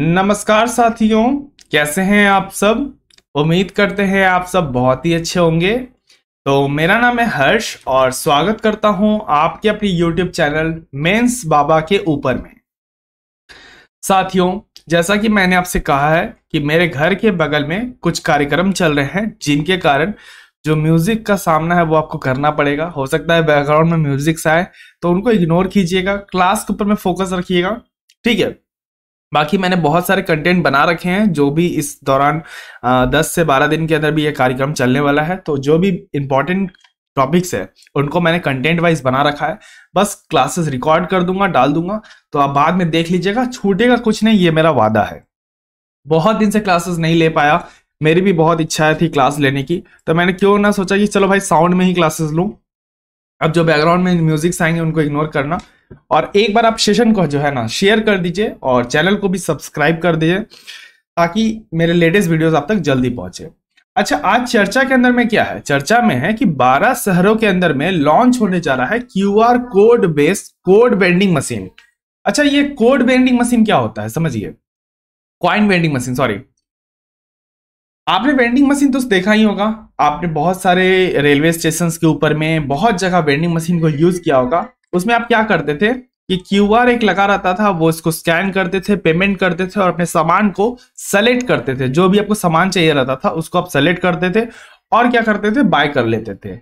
नमस्कार साथियों कैसे हैं आप सब उम्मीद करते हैं आप सब बहुत ही अच्छे होंगे तो मेरा नाम है हर्ष और स्वागत करता हूं आपके अपने YouTube चैनल मेंस बाबा के ऊपर में साथियों जैसा कि मैंने आपसे कहा है कि मेरे घर के बगल में कुछ कार्यक्रम चल रहे हैं जिनके कारण जो म्यूजिक का सामना है वो आपको करना पड़ेगा हो सकता है बैकग्राउंड में म्यूजिक्स आए तो उनको इग्नोर कीजिएगा क्लास के ऊपर में फोकस रखिएगा ठीक है बाकी मैंने बहुत सारे कंटेंट बना रखे हैं जो भी इस दौरान दस से बारह दिन के अंदर भी ये कार्यक्रम चलने वाला है तो जो भी इम्पोर्टेंट टॉपिक्स है उनको मैंने कंटेंट वाइज बना रखा है बस क्लासेस रिकॉर्ड कर दूंगा डाल दूंगा तो आप बाद में देख लीजिएगा छूटेगा कुछ नहीं ये मेरा वादा है बहुत दिन से क्लासेस नहीं ले पाया मेरी भी बहुत इच्छा थी क्लास लेने की तो मैंने क्यों ना सोचा कि चलो भाई साउंड में ही क्लासेस लूँ अब जो बैकग्राउंड में म्यूजिक्स आएंगे उनको इग्नोर करना और एक बार आप सेशन को जो है ना शेयर कर दीजिए और चैनल को भी सब्सक्राइब कर दीजिए ताकि मेरे लेटेस्ट वीडियोस आप तक जल्दी पहुंचे अच्छा आज चर्चा के अंदर में क्या है चर्चा में है कि 12 शहरों के अंदर में लॉन्च होने जा रहा है Q R code based code bending machine अच्छा ये कोड बेंडिंग मशीन क्या होता है समझिए कॉइन बेंडिंग मशीन सॉरी आपने वेंडिंग मशीन तो देखा ही होगा आपने बहुत सारे रेलवे स्टेशन के ऊपर में बहुत जगह वेंडिंग मशीन को यूज किया होगा उसमें आप क्या करते थे कि क्यू एक लगा रहता था वो इसको स्कैन करते थे पेमेंट करते थे और अपने सामान को सेलेक्ट करते थे जो भी आपको सामान चाहिए रहता था उसको आप सेलेक्ट करते थे और क्या करते थे बाय कर लेते थे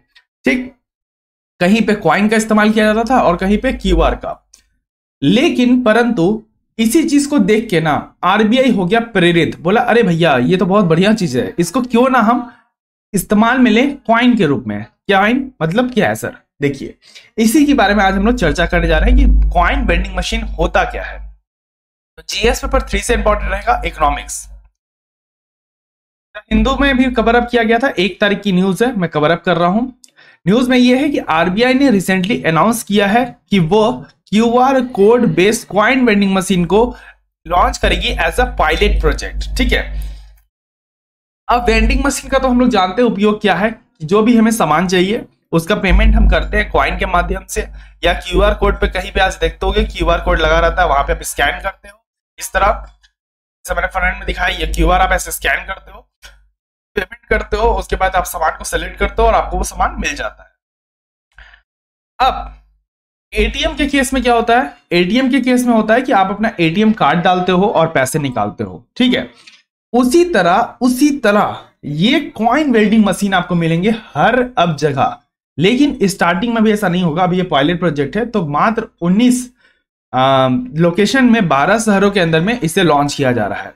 ठीक कहीं पे क्वाइन का इस्तेमाल किया जाता था और कहीं पे आर का लेकिन परंतु इसी चीज को देख के ना आरबीआई हो गया प्रेरित बोला अरे भैया ये तो बहुत बढ़िया चीज है इसको क्यों ना हम इस्तेमाल में ले क्वाइन के रूप में क्वाइन मतलब क्या है सर देखिए इसी के बारे में आज हम लोग चर्चा करने जा रहे हैं कि क्वाइन बेंडिंग मशीन होता क्या है तो जीएस पेपर थ्री से इंपॉर्टेंट रहेगा इकोनॉमिक्स हिंदू में भी कवर अप किया गया था एक तारीख की न्यूज है मैं कवर अप कर रहा हूं न्यूज में यह है कि आरबीआई ने रिसेंटली अनाउंस किया है कि वो Q R code based coin vending machine को लॉन्च करेगी एज अ पायलट प्रोजेक्ट ठीक है अब वेंडिंग मशीन का तो हम लोग जानते हैं उपयोग क्या है जो भी हमें सामान चाहिए उसका पेमेंट हम करते हैं क्वाइन के माध्यम से या क्यू आर कोड पे कहीं पे आज देखते गए क्यू आर कोड लगा रहता है वहां पे आप स्कैन करते हो इस तरह जैसे मैंने फ्रंट में दिखाई क्यू आर आप ऐसे स्कैन करते हो पेमेंट करते हो उसके बाद आप सामान को सेलेक्ट करते हो और आपको वो सामान मिल जाता है अब एटीएम के केस में क्या होता है एटीएम के केस में होता है कि आप अपना एटीएम कार्ड डालते हो और पैसे निकालते हो ठीक है उसी तरह उसी तरह ये कॉइन वेल्डिंग मशीन आपको मिलेंगे हर अब जगह लेकिन स्टार्टिंग में भी ऐसा नहीं होगा अभी ये पायलट प्रोजेक्ट है तो मात्र 19 लोकेशन में 12 शहरों के अंदर में इसे लॉन्च किया जा रहा है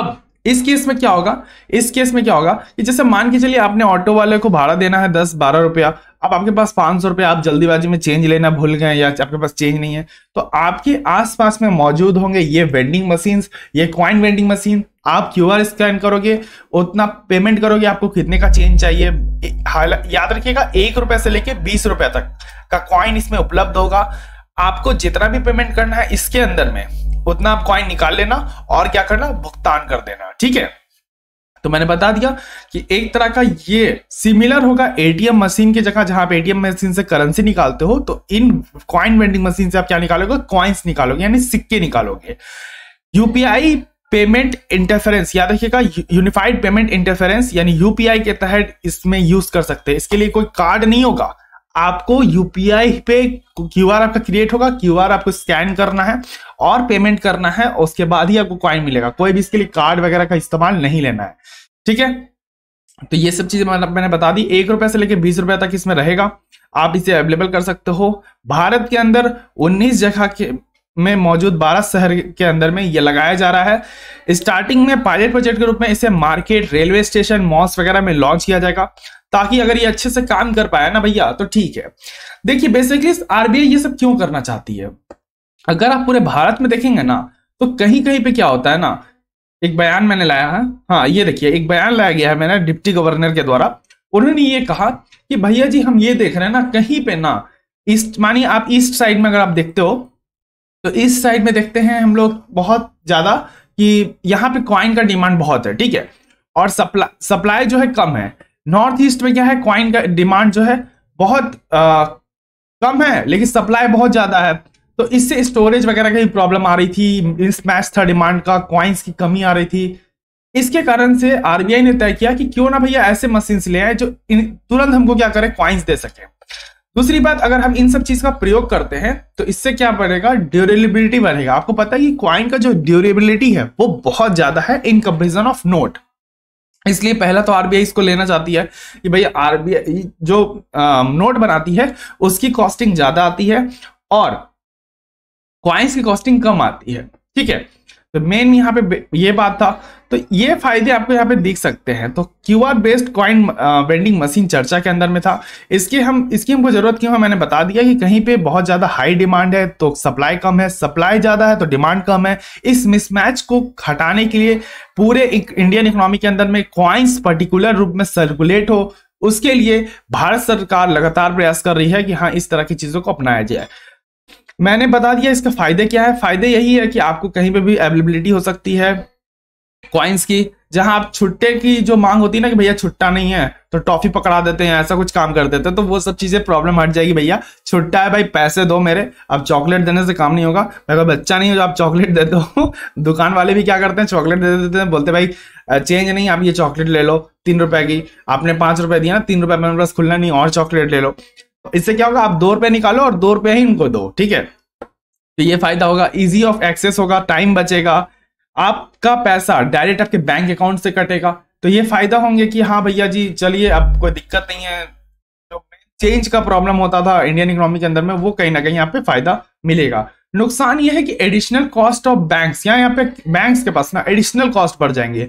अब इस केस में क्या होगा इस केस में क्या होगा कि जैसे मान के चलिए आपने ऑटो वाले को भाड़ा देना है दस बारह रुपया अब आपके पास पांच सौ रुपया आप जल्दीबाजी में चेंज लेना भूल गए या आपके पास चेंज नहीं है तो आपके आसपास में मौजूद होंगे ये वेंडिंग मशीन ये क्वाइन वेंडिंग मशीन आप क्यू आर स्कैन करोगे उतना पेमेंट करोगे आपको कितने का चेंज चाहिए याद रखिएगा एक रुपए से लेके बीस रुपए तक का कॉइन इसमें उपलब्ध होगा आपको जितना भी पेमेंट करना है इसके अंदर में उतना आप कॉइन निकाल लेना और क्या करना भुगतान कर देना ठीक है तो मैंने बता दिया कि एक तरह का ये सिमिलर होगा एटीएम मशीन की जगह जहां आप एटीएम मशीन से करेंसी निकालते हो तो इन कॉइन वेंडिंग मशीन से आप क्या निकालोगे कॉइन्स निकालोगे यानी सिक्के निकालोगे यूपीआई पेमेंट इंटरफेरेंस याद रखिएगा यूनिफाइड पेमेंट इंटरफेरेंस यानी यूपीआई के तहत इसमें यूज कर सकते हैं इसके लिए कोई कार्ड नहीं होगा आपको यूपीआई पे क्यूआर आपका क्रिएट होगा क्यूआर आपको स्कैन करना है और पेमेंट करना है उसके बाद ही आपको कॉइन मिलेगा कोई भी इसके लिए कार्ड वगैरह का इस्तेमाल नहीं लेना है ठीक है तो ये सब चीजें मतलब मैंने बता दी एक रुपए से लेकर बीस रुपए तक इसमें रहेगा आप इसे अवेलेबल कर सकते हो भारत के अंदर 19 जगह के में मौजूद 12 शहर के अंदर में यह लगाया जा रहा है स्टार्टिंग में पायलट प्रोजेक्ट के रूप में इसे मार्केट रेलवे स्टेशन मॉल्स वगैरह में लॉन्च किया जाएगा ताकि अगर ये अच्छे से काम कर पाया ना भैया तो ठीक है देखिए बेसिकली आरबीआई ये सब क्यों करना चाहती है अगर आप पूरे भारत में देखेंगे ना तो कहीं कहीं पे क्या होता है ना एक बयान मैंने लाया है हाँ ये देखिए एक बयान लाया गया है मैंने डिप्टी गवर्नर के द्वारा उन्होंने ये कहा कि भैया जी हम ये देख रहे हैं ना कहीं पे ना ईस्ट मानिए आप ईस्ट साइड में अगर आप देखते हो तो ईस्ट साइड में देखते हैं हम लोग बहुत ज्यादा कि यहाँ पे क्वाइन का डिमांड बहुत है ठीक है और सप्ला सप्लाई जो है कम है नॉर्थ ईस्ट में क्या है क्वाइन का डिमांड जो है बहुत आ, कम है लेकिन सप्लाई बहुत ज्यादा है तो इससे स्टोरेज वगैरह की प्रॉब्लम आ रही थी मिसमैच था डिमांड का क्वाइंस की कमी आ रही थी इसके कारण से आरबीआई ने तय किया कि क्यों ना भैया ऐसे मशीन ले आए जो तुरंत हमको क्या करें क्वाइंस दे सके दूसरी बात अगर हम इन सब चीज का प्रयोग करते हैं तो इससे क्या बढ़ेगा ड्यूरेबिलिटी बढ़ेगा आपको पता है कि क्वाइन का जो ड्यूरेबिलिटी है वो बहुत ज्यादा है इन कंपेरिजन ऑफ नोट इसलिए पहला तो आरबीआई इसको लेना चाहती है कि भाई आरबीआई जो आ, नोट बनाती है उसकी कॉस्टिंग ज्यादा आती है और क्वाइंस की कॉस्टिंग कम आती है ठीक है तो मेन यहाँ पे ये बात था तो ये फायदे आपको यहाँ पे देख सकते हैं तो Q R based coin vending machine चर्चा के अंदर में था इसके हम इसकी हमको जरूरत क्यों है मैंने बता दिया कि कहीं पे बहुत ज़्यादा हाई डिमांड है तो सप्लाई कम है सप्लाई ज़्यादा है तो डिमांड कम है इस मिसमैच को हटाने के लिए पूरे इंडियन इकोनॉमी के अंदर में क्वाइंस पर्टिकुलर रूप में सर्कुलेट हो उसके लिए भारत सरकार लगातार प्रयास कर रही है कि हाँ इस तरह की चीज़ों को अपनाया जाए मैंने बता दिया इसका फायदे क्या है फायदे यही है कि आपको कहीं पे भी अवेलेबिलिटी हो सकती है कॉइन्स की जहां आप छुट्टे की जो मांग होती है ना कि भैया छुट्टा नहीं है तो टॉफी पकड़ा देते हैं ऐसा कुछ काम कर देते हैं तो वो सब चीजें प्रॉब्लम हट जाएगी भैया छुट्टा है भाई पैसे दो मेरे अब चॉकलेट देने से काम नहीं होगा अगर बच्चा नहीं हो जो आप चॉकलेट दे दो दुकान वाले भी क्या करते हैं चॉकलेट दे देते हैं बोलते भाई चेंज नहीं आप ये चॉकलेट ले लो तीन रुपए की आपने पांच रुपए दिया ना तीन रुपए मेरे पास खुलना नहीं और चॉकलेट ले लो इससे क्या होगा आप दो रुपए निकालो और दो रुपए ही उनको दो ठीक है तो ये फायदा होगा इजी ऑफ एक्सेस होगा टाइम बचेगा आपका पैसा डायरेक्ट आपके बैंक अकाउंट से कटेगा तो ये फायदा होंगे कि हाँ भैया जी चलिए अब कोई दिक्कत नहीं है जो चेंज का प्रॉब्लम होता था इंडियन इकोनॉमी के अंदर में वो कहीं ना कहीं यहाँ पे फायदा मिलेगा नुकसान यह है कि एडिशनल कॉस्ट ऑफ बैंक्स यहाँ यहाँ पे बैंक्स के पास ना एडिशनल कॉस्ट बढ़ जाएंगे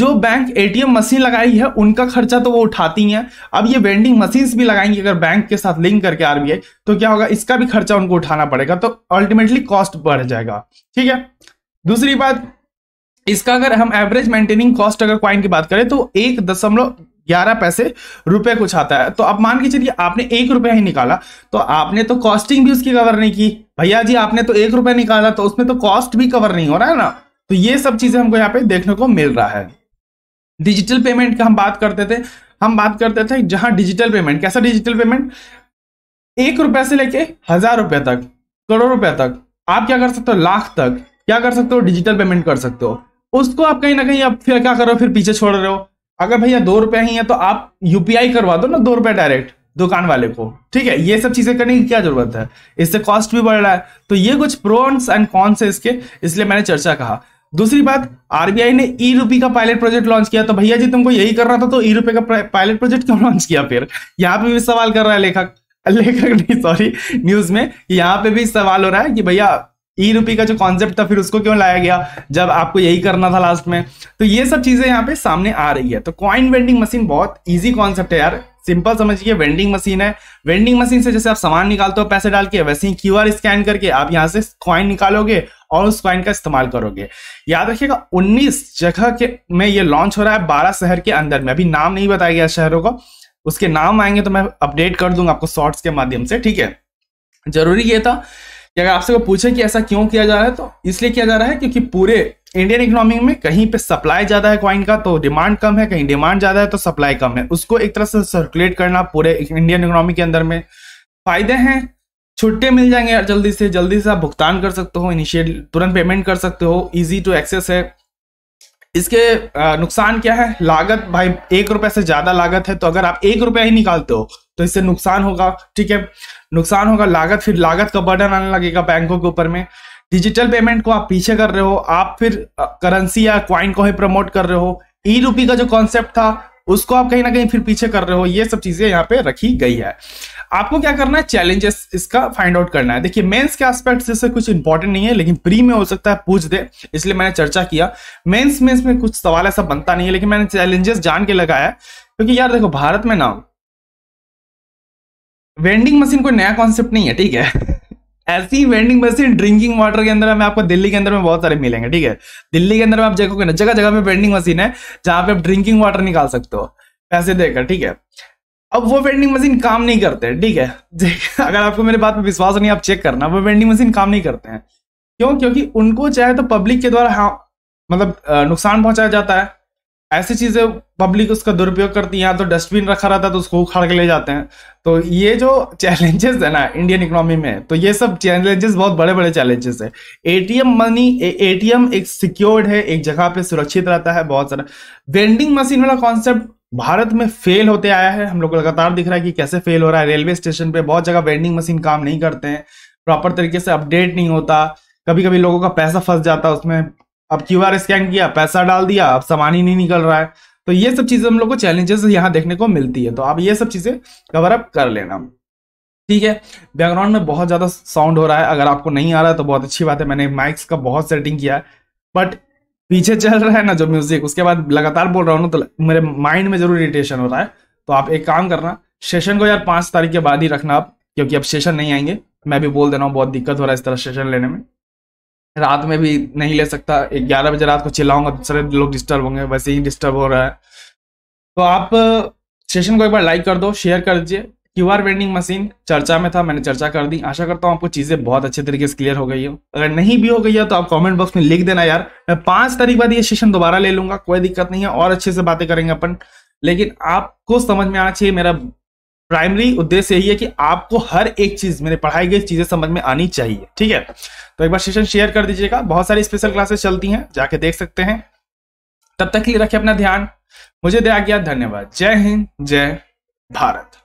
जो बैंक एटीएम मशीन लगाई है उनका खर्चा तो वो उठाती हैं अब ये वेंडिंग मशीन्स भी लगाएंगे अगर बैंक के साथ लिंक करके आरबीआई तो क्या होगा इसका भी खर्चा उनको उठाना पड़ेगा तो अल्टीमेटली कॉस्ट बढ़ जाएगा ठीक है दूसरी बात इसका अगर हम एवरेज मेंटेनिंग कॉस्ट अगर क्वाइन की बात करें तो एक दशमलव ग्यारह पैसे रुपए कुछ आता है तो अब मान के चलिए आपने एक रुपया ही निकाला तो आपने तो कॉस्टिंग भी उसकी कवर नहीं की भैया जी आपने तो एक रुपया निकाला तो उसमें तो कॉस्ट भी कवर नहीं हो रहा है ना तो ये सब चीजें हमको यहाँ पे देखने को मिल रहा है डिजिटल पेमेंट की हम बात करते थे हम बात करते थे जहां डिजिटल पेमेंट कैसा डिजिटल पेमेंट एक रुपए से लेके हजार रुपए तक करोड़ रुपए तक आप क्या कर सकते हो लाख तक क्या कर सकते हो डिजिटल पेमेंट कर सकते हो उसको आप कहीं ना कहीं आप फिर क्या कर रहे हो फिर पीछे छोड़ रहे हो अगर भैया दो रुपया ही है तो आप यूपीआई करवा दो ना दो रुपया डायरेक्ट दुकान वाले को ठीक है ये सब चीजें करने की क्या जरूरत है इससे कॉस्ट भी बढ़ रहा है तो ये कुछ प्रोन्स एंड कॉन्स है इसके इसलिए मैंने चर्चा कहा दूसरी बात आरबीआई ने ई रूपी का पायलट प्रोजेक्ट लॉन्च किया तो भैया जी तुमको यही कर रहा था तो ई रूपी का पायलट प्रोजेक्ट क्यों लॉन्च किया फिर यहाँ पे भी सवाल कर रहा है लेखक लेखक नहीं सॉरी न्यूज में यहाँ पे भी सवाल हो रहा है कि भैया ई e रूपी का जो कॉन्सेप्ट था फिर उसको क्यों लाया गया जब आपको यही करना था लास्ट में तो ये सब चीजें यहाँ पे सामने आ रही है तो कॉइन वेंडिंग मशीन बहुत ईजी कॉन्सेप्ट है यार सिंपल समझिए वेंडिंग मशीन है वेंडिंग मशीन से जैसे आप सामान निकालते हो पैसे डाल के वैसे ही आर स्कैन करके आप यहाँ से कॉइन निकालोगे और उस कॉइन का इस्तेमाल करोगे याद रखिएगा 19 जगह के में ये लॉन्च हो रहा है 12 शहर के अंदर में अभी नाम नहीं बताया गया शहरों का उसके नाम आएंगे तो मैं अपडेट कर दूंगा आपको शॉर्ट्स के माध्यम से ठीक है जरूरी ये था कि अगर आपसे पूछे कि ऐसा क्यों किया जा रहा है तो इसलिए किया जा रहा है क्योंकि पूरे इंडियन इकोनॉमी में कहीं पे सप्लाई ज्यादा है कॉइन का तो डिमांड कम है कहीं डिमांड ज्यादा है तो सप्लाई कम है उसको एक तरह से सर्कुलेट करना पूरे इंडियन इकोनॉमी के अंदर में फायदे हैं छुट्टे मिल जाएंगे जल्दी से जल्दी से आप भुगतान कर सकते हो इनिशियल तुरंत पेमेंट कर सकते हो इजी टू एक्सेस है इसके नुकसान क्या है लागत भाई एक रुपए से ज्यादा लागत है तो अगर आप एक रुपया ही निकालते हो तो इससे नुकसान होगा ठीक है नुकसान होगा लागत फिर लागत का बर्डन आने लगेगा बैंकों के ऊपर में डिजिटल पेमेंट को आप पीछे कर रहे हो आप फिर करेंसी या क्वाइन को ही प्रमोट कर रहे हो ई रूपी का जो कॉन्सेप्ट था उसको आप कहीं ना कहीं फिर पीछे कर रहे हो ये सब चीजें यहाँ पे रखी गई है आपको क्या करना है चैलेंजेस इसका फाइंड आउट करना है देखिए मेंस के एस्पेक्ट से कुछ इंपॉर्टेंट नहीं है लेकिन प्री में हो सकता है पूछ दे इसलिए मैंने चर्चा किया मेंस में कुछ सवाल ऐसा बनता नहीं है लेकिन मैंने चैलेंजेस जान के लगाया क्योंकि यार देखो भारत में ना वेंडिंग मशीन कोई नया कॉन्सेप्ट नहीं है ठीक है ऐसी वेंडिंग मशीन ड्रिंकिंग वाटर के अंदर में आपको दिल्ली के अंदर में बहुत सारे मिलेंगे ठीक है दिल्ली के अंदर में आप जगह ना जगह जगह पे वेंडिंग मशीन है जहां पे आप ड्रिंकिंग वाटर निकाल सकते हो पैसे देकर ठीक है अब वो वेंडिंग मशीन काम नहीं करते ठीक है अगर आपको मेरे बात पर विश्वास नहीं आप चेक करना वो वेंडिंग मशीन काम नहीं करते हैं क्यों क्योंकि उनको चाहे तो पब्लिक के द्वारा हाँ मतलब नुकसान पहुंचाया जाता है ऐसी चीजें पब्लिक उसका दुरुपयोग करती है यहाँ तो डस्टबिन रखा रहता है तो उसको उखाड़ के ले जाते हैं तो ये जो चैलेंजेस है ना इंडियन इकोनॉमी में तो ये सब चैलेंजेस बहुत बड़े बड़े चैलेंजेस है एटीएम मनी एटीएम एक सिक्योर्ड है एक जगह पे सुरक्षित रहता है बहुत सारा वेंडिंग मशीन वाला कॉन्सेप्ट भारत में फेल होते आया है हम लोग को लगातार दिख रहा है कि कैसे फेल हो रहा है रेलवे स्टेशन पे बहुत जगह वेंडिंग मशीन काम नहीं करते हैं प्रॉपर तरीके से अपडेट नहीं होता कभी कभी लोगों का पैसा फंस जाता है उसमें अब क्यू आर स्कैन किया पैसा डाल दिया अब सामान ही नहीं निकल रहा है तो ये सब चीजें हम लोग को चैलेंजेस यहाँ देखने को मिलती है तो आप ये सब चीजें कवर अप कर लेना ठीक है बैकग्राउंड में बहुत ज्यादा साउंड हो रहा है अगर आपको नहीं आ रहा है तो बहुत अच्छी बात है मैंने माइक्स का बहुत सेटिंग किया है बट पीछे चल रहा है ना जो म्यूजिक उसके बाद लगातार बोल रहा हूँ ना तो मेरे माइंड में जरूर इरिटेशन हो रहा है तो आप एक काम करना सेशन को यार पांच तारीख के बाद ही रखना आप क्योंकि अब सेशन नहीं आएंगे मैं भी बोल दे रहा हूँ बहुत दिक्कत हो रहा है इस तरह सेशन लेने में रात में भी नहीं ले सकता ग्यारह बजे रात को चिल्लाऊंगा दूसरे लोग डिस्टर्ब होंगे वैसे ही डिस्टर्ब हो रहा है तो आप सेशन को एक बार लाइक कर दो शेयर कर दीजिए क्यू आर वेंडिंग मशीन चर्चा में था मैंने चर्चा कर दी आशा करता हूँ आपको चीज़ें बहुत अच्छे तरीके से क्लियर हो गई हो अगर नहीं भी हो गई है तो आप कमेंट बॉक्स में लिख देना यार मैं पाँच तारीख बाद ये सेशन दोबारा ले लूंगा कोई दिक्कत नहीं है और अच्छे से बातें करेंगे अपन लेकिन आपको समझ में आना चाहिए मेरा प्राइमरी उद्देश्य यही है कि आपको हर एक चीज मैंने पढ़ाई गई चीजें समझ में आनी चाहिए ठीक है तो एक बार सेशन शेयर कर दीजिएगा बहुत सारी स्पेशल क्लासेस चलती हैं जाके देख सकते हैं तब तक के लिए रखें अपना ध्यान मुझे दिया गया धन्यवाद जय हिंद जय भारत